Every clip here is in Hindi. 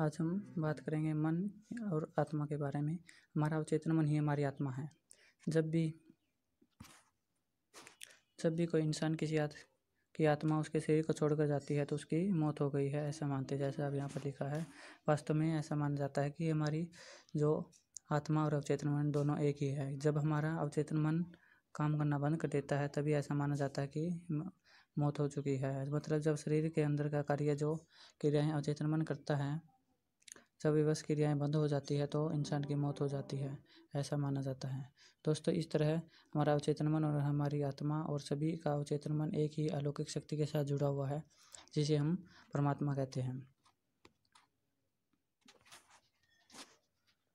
आज हम बात करेंगे मन और आत्मा के बारे में हमारा अवचेतन मन ही हमारी आत्मा है जब भी जब भी कोई इंसान किसी आत की आत्मा उसके शरीर को छोड़कर जाती है तो उसकी मौत हो गई है ऐसा मानते हैं जैसे अब यहाँ पर लिखा है वास्तव में ऐसा माना जाता है कि हमारी जो आत्मा और अवचेतन मन दोनों एक ही है जब हमारा अवचेतन मन काम करना बंद कर देता है तभी ऐसा माना जाता है कि मौत हो चुकी है मतलब जब शरीर के अंदर का कार्य जो क्रियाएँ अवचेतन मन करता है जब विवश क्रियाएं बंद हो जाती है तो इंसान की मौत हो जाती है ऐसा माना जाता है दोस्तों इस तरह हमारा अवचेतन मन और हमारी आत्मा और सभी का अवचेतन मन एक ही अलौकिक शक्ति के साथ जुड़ा हुआ है जिसे हम परमात्मा कहते हैं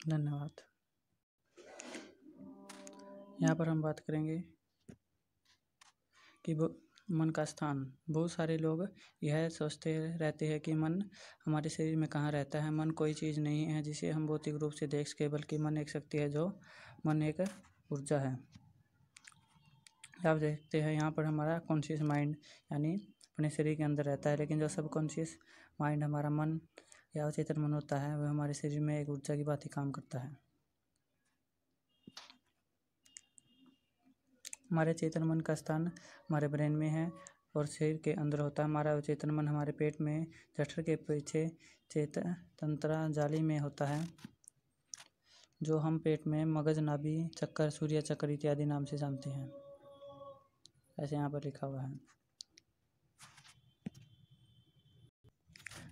धन्यवाद यहाँ पर हम बात करेंगे कि मन का स्थान बहुत सारे लोग यह सोचते रहते हैं कि मन हमारे शरीर में कहाँ रहता है मन कोई चीज़ नहीं है जिसे हम भौतिक रूप से देख सके बल्कि मन एक शक्ति है जो मन एक ऊर्जा है आप देखते हैं यहाँ पर हमारा कॉन्शियस माइंड यानी अपने शरीर के अंदर रहता है लेकिन जो सब कॉन्शियस माइंड हमारा मन या अवचेतन मन होता है वह हमारे शरीर में एक ऊर्जा की बात ही काम करता है हमारे चेतन मन का स्थान हमारे ब्रेन में है और शरीर के अंदर होता है हमारा चेतन मन हमारे पेट में जठर के पीछे चेत तंत्रा जाली में होता है जो हम पेट में मगज नाभि चक्कर सूर्य चक्कर इत्यादि नाम से जानते हैं ऐसे यहाँ पर लिखा हुआ है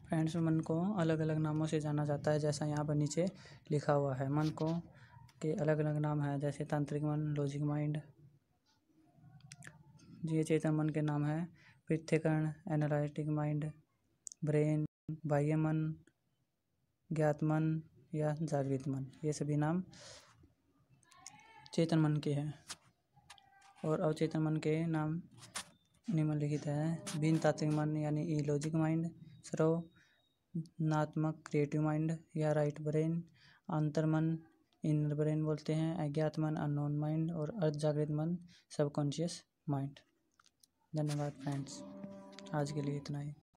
फ्रेंड्स मन को अलग अलग नामों से जाना जाता है जैसा यहाँ पर नीचे लिखा हुआ है मन को के अलग अलग नाम है जैसे तांत्रिक मन लॉजिक माइंड ये चेतन मन के नाम है पृथ्वीकरण एनालिटिक माइंड ब्रेन बाह्य मन ज्ञात मन या जागृत मन ये सभी नाम चेतन मन के हैं और अवचेतन मन के नाम निम्नलिखित है भिन्न तात्विक मन यानी ई लॉजिक माइंड सर्व नात्मक क्रिएटिव माइंड या राइट ब्रेन अंतर मन इनर ब्रेन बोलते हैं अज्ञात मन अननोन माइंड और अर्ध जागृत मन सबकॉन्शियस माइंड धन्यवाद फ्रेंड्स आज के लिए इतना ही